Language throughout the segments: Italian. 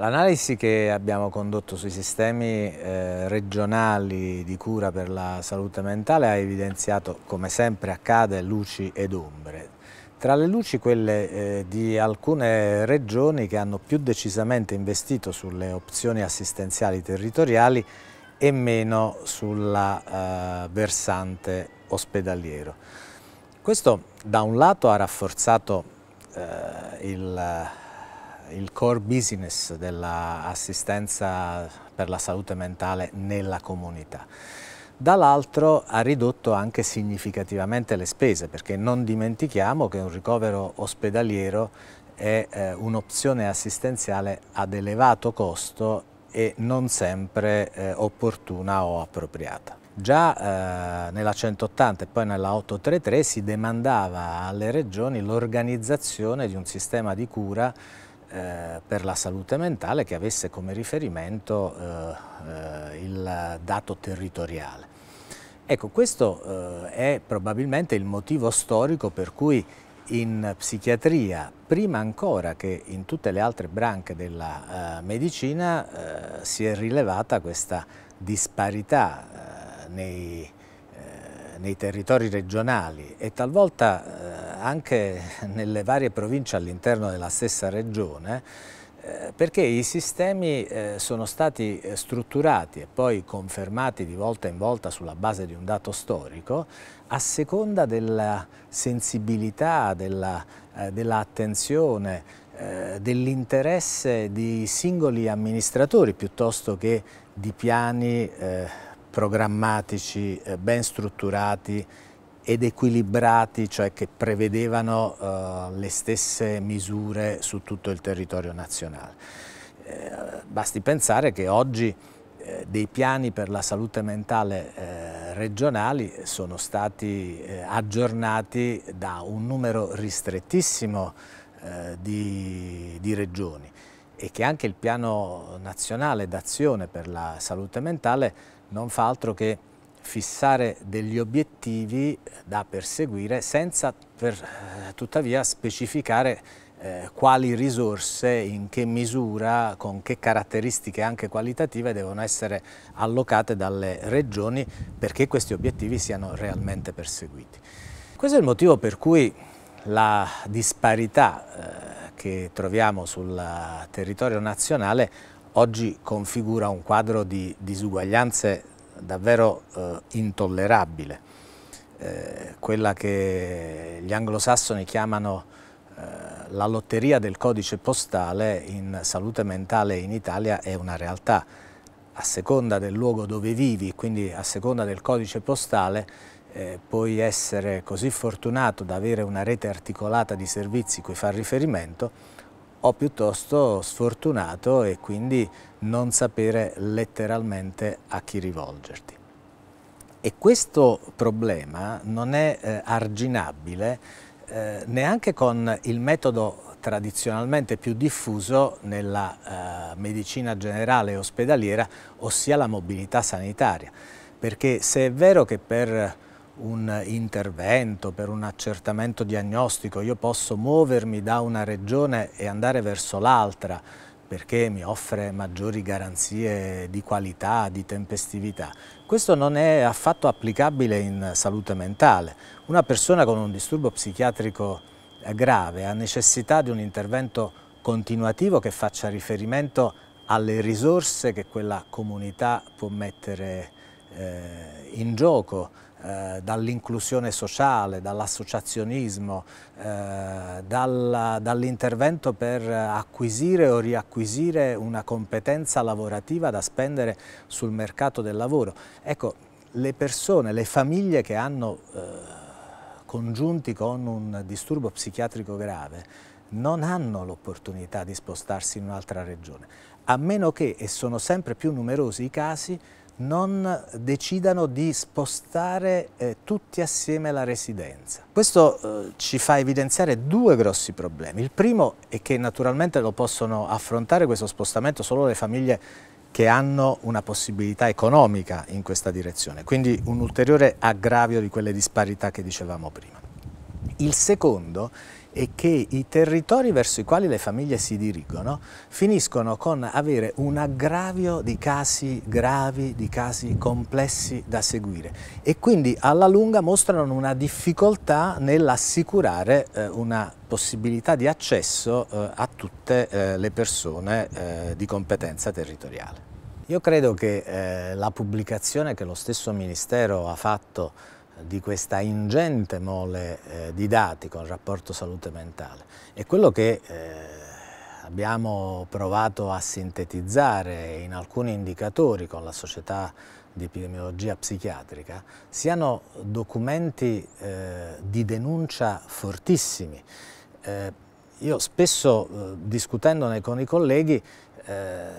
L'analisi che abbiamo condotto sui sistemi eh, regionali di cura per la salute mentale ha evidenziato, come sempre accade, luci ed ombre. Tra le luci quelle eh, di alcune regioni che hanno più decisamente investito sulle opzioni assistenziali territoriali e meno sulla eh, versante ospedaliero. Questo da un lato ha rafforzato eh, il il core business dell'assistenza per la salute mentale nella comunità. Dall'altro ha ridotto anche significativamente le spese perché non dimentichiamo che un ricovero ospedaliero è eh, un'opzione assistenziale ad elevato costo e non sempre eh, opportuna o appropriata. Già eh, nella 180 e poi nella 833 si demandava alle regioni l'organizzazione di un sistema di cura eh, per la salute mentale che avesse come riferimento eh, eh il dato territoriale. Ecco, questo eh, è probabilmente il motivo storico per cui in psichiatria, prima ancora che in tutte le altre branche della eh, medicina, eh, si è rilevata questa disparità eh, nei, nei, territori regionali e talvolta anche nelle varie province all'interno della stessa regione eh, perché i sistemi eh, sono stati eh, strutturati e poi confermati di volta in volta sulla base di un dato storico a seconda della sensibilità, dell'attenzione, dell dell'interesse di singoli amministratori piuttosto che di piani programmatici ben strutturati ed equilibrati, cioè che prevedevano eh, le stesse misure su tutto il territorio nazionale. Eh, basti pensare che oggi eh, dei piani per la salute mentale eh, regionali sono stati eh, aggiornati da un numero ristrettissimo eh, di, di regioni e che anche il piano nazionale d'azione per la salute mentale non fa altro che fissare degli obiettivi da perseguire senza per, eh, tuttavia specificare eh, quali risorse, in che misura, con che caratteristiche anche qualitative devono essere allocate dalle regioni perché questi obiettivi siano realmente perseguiti. Questo è il motivo per cui la disparità eh, che troviamo sul territorio nazionale oggi configura un quadro di disuguaglianze davvero eh, intollerabile, eh, quella che gli anglosassoni chiamano eh, la lotteria del codice postale in salute mentale in Italia è una realtà. A seconda del luogo dove vivi, quindi a seconda del codice postale, eh, puoi essere così fortunato da avere una rete articolata di servizi cui far riferimento o piuttosto sfortunato e quindi non sapere letteralmente a chi rivolgerti. E questo problema non è eh, arginabile eh, neanche con il metodo tradizionalmente più diffuso nella eh, medicina generale e ospedaliera, ossia la mobilità sanitaria. Perché se è vero che per un intervento, per un accertamento diagnostico, io posso muovermi da una regione e andare verso l'altra perché mi offre maggiori garanzie di qualità, di tempestività. Questo non è affatto applicabile in salute mentale. Una persona con un disturbo psichiatrico grave ha necessità di un intervento continuativo che faccia riferimento alle risorse che quella comunità può mettere eh, in gioco eh, dall'inclusione sociale, dall'associazionismo, eh, dall'intervento per acquisire o riacquisire una competenza lavorativa da spendere sul mercato del lavoro. Ecco, le persone, le famiglie che hanno eh, congiunti con un disturbo psichiatrico grave non hanno l'opportunità di spostarsi in un'altra regione, a meno che, e sono sempre più numerosi i casi, non decidano di spostare eh, tutti assieme la residenza. Questo eh, ci fa evidenziare due grossi problemi. Il primo è che naturalmente lo possono affrontare questo spostamento solo le famiglie che hanno una possibilità economica in questa direzione, quindi un ulteriore aggravio di quelle disparità che dicevamo prima. Il secondo è che i territori verso i quali le famiglie si dirigono finiscono con avere un aggravio di casi gravi, di casi complessi da seguire e quindi alla lunga mostrano una difficoltà nell'assicurare eh, una possibilità di accesso eh, a tutte eh, le persone eh, di competenza territoriale. Io credo che eh, la pubblicazione che lo stesso Ministero ha fatto di questa ingente mole eh, di dati con il rapporto salute mentale. E quello che eh, abbiamo provato a sintetizzare in alcuni indicatori con la società di epidemiologia psichiatrica siano documenti eh, di denuncia fortissimi. Eh, io spesso eh, discutendone con i colleghi eh,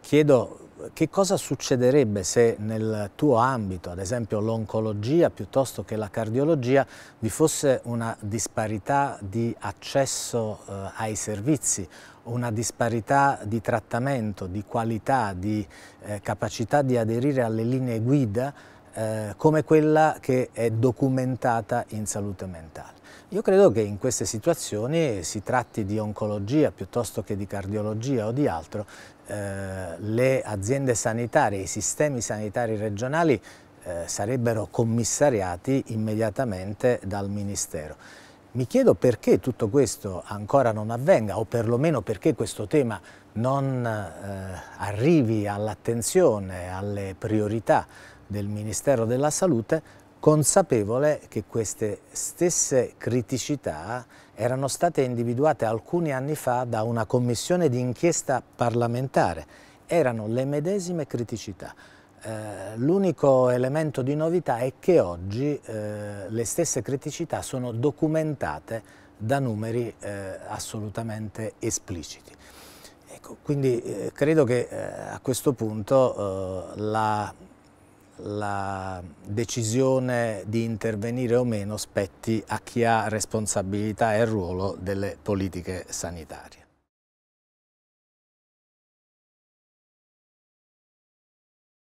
chiedo che cosa succederebbe se nel tuo ambito, ad esempio l'oncologia piuttosto che la cardiologia, vi fosse una disparità di accesso eh, ai servizi, una disparità di trattamento, di qualità, di eh, capacità di aderire alle linee guida eh, come quella che è documentata in salute mentale. Io credo che in queste situazioni si tratti di oncologia piuttosto che di cardiologia o di altro, eh, le aziende sanitarie, i sistemi sanitari regionali eh, sarebbero commissariati immediatamente dal Ministero. Mi chiedo perché tutto questo ancora non avvenga o perlomeno perché questo tema non eh, arrivi all'attenzione, alle priorità del Ministero della Salute consapevole che queste stesse criticità erano state individuate alcuni anni fa da una commissione di inchiesta parlamentare. Erano le medesime criticità. Eh, L'unico elemento di novità è che oggi eh, le stesse criticità sono documentate da numeri eh, assolutamente espliciti. Ecco, quindi eh, credo che eh, a questo punto eh, la la decisione di intervenire o meno spetti a chi ha responsabilità e ruolo delle politiche sanitarie.